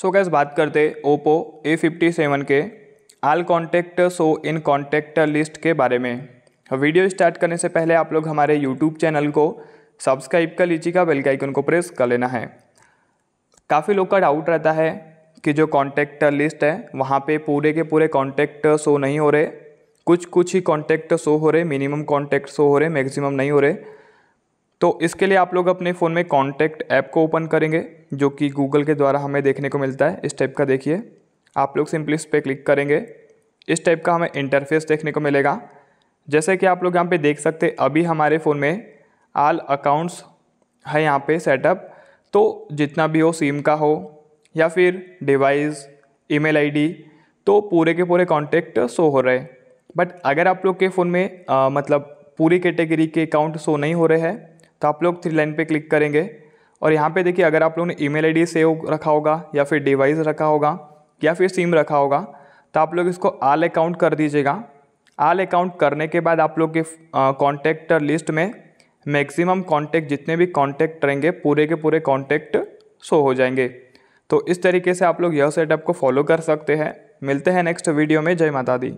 सो so gas बात करते Oppo A fifty seven के all contact so in contact list के बारे में वीडियो स्टार्ट करने से पहले आप लोग हमारे यूट्यूब चैनल को सब्सक्राइब कर लीजिएगा बेल आइकन को प्रेस कर लेना है काफ़ी लोग का डाउट रहता है कि जो कॉन्टैक्ट लिस्ट है वहाँ पे पूरे के पूरे कॉन्टैक्ट शो नहीं हो रहे कुछ कुछ ही कॉन्टैक्ट शो हो रहे मिनिमम कॉन्टैक्ट शो हो रहे मैक्सिमम नहीं हो रहे तो इसके लिए आप लोग अपने फ़ोन में कॉन्टैक्ट ऐप को ओपन करेंगे जो कि गूगल के द्वारा हमें देखने को मिलता है इस टाइप का देखिए आप लोग सिंपली इस पर क्लिक करेंगे इस टाइप का हमें इंटरफेस देखने को मिलेगा जैसे कि आप लोग यहाँ पे देख सकते अभी हमारे फ़ोन में आल अकाउंट्स है यहाँ पे सेटअप तो जितना भी हो सिम का हो या फिर डिवाइस ईमेल आईडी तो पूरे के पूरे कॉन्टैक्ट शो हो रहे बट अगर आप लोग के फ़ोन में आ, मतलब पूरी कैटेगरी के अकाउंट शो नहीं हो रहे हैं तो आप लोग थ्री लाइन पे क्लिक करेंगे और यहाँ पे देखिए अगर आप लोगों ने ईमेल आईडी सेव रखा होगा या फिर डिवाइस रखा होगा या फिर सिम रखा होगा तो आप लोग इसको आल अकाउंट कर दीजिएगा आल अकाउंट करने के बाद आप लोग के कॉन्टैक्ट लिस्ट में मैक्सिमम कॉन्टैक्ट जितने भी कॉन्टैक्ट रहेंगे पूरे के पूरे कॉन्टैक्ट शो हो जाएंगे तो इस तरीके से आप लोग यह सेटअप को फॉलो कर सकते हैं मिलते हैं नेक्स्ट वीडियो में जय माता दी